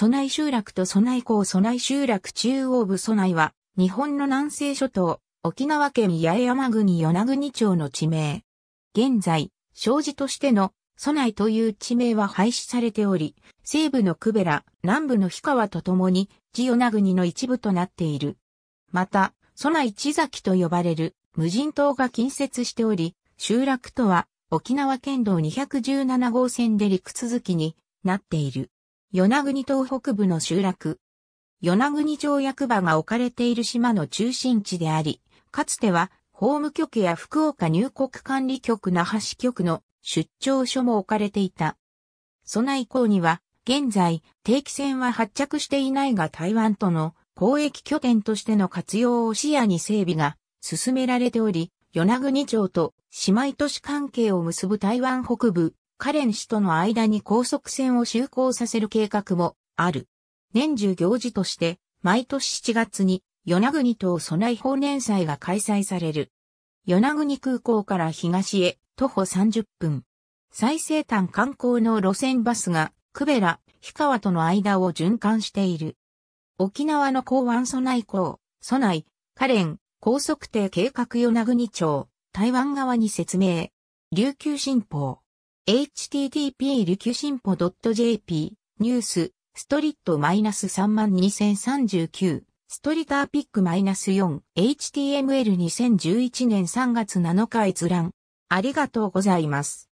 ソナイ集落とソナイ港ソナイ集落中央部ソナイは、日本の南西諸島、沖縄県八重山国与那国町の地名。現在、障子としてのソナイという地名は廃止されており、西部の久ベら、南部の氷川とともに、地与那国の一部となっている。また、ソナイ地崎と呼ばれる無人島が近接しており、集落とは沖縄県道217号線で陸続きになっている。与那国島北部の集落。与那国町役場が置かれている島の中心地であり、かつては法務局や福岡入国管理局那覇支局の出張所も置かれていた。その以降には、現在、定期船は発着していないが台湾との交易拠点としての活用を視野に整備が進められており、与那国町と姉妹都市関係を結ぶ台湾北部、カレン氏との間に高速船を就航させる計画もある。年中行事として、毎年7月に、与那国島ナ内法年祭が開催される。与那国空港から東へ、徒歩30分。最西端観光の路線バスが、久米ら、氷川との間を循環している。沖縄の港湾ナ内港、ナ内、カレン、高速艇計画与那国町、台湾側に説明。琉球新報。http 琉球新報 .jp ニュースストリット -32039 ストリターピック -4 HTML2011 年3月7日閲覧ありがとうございます。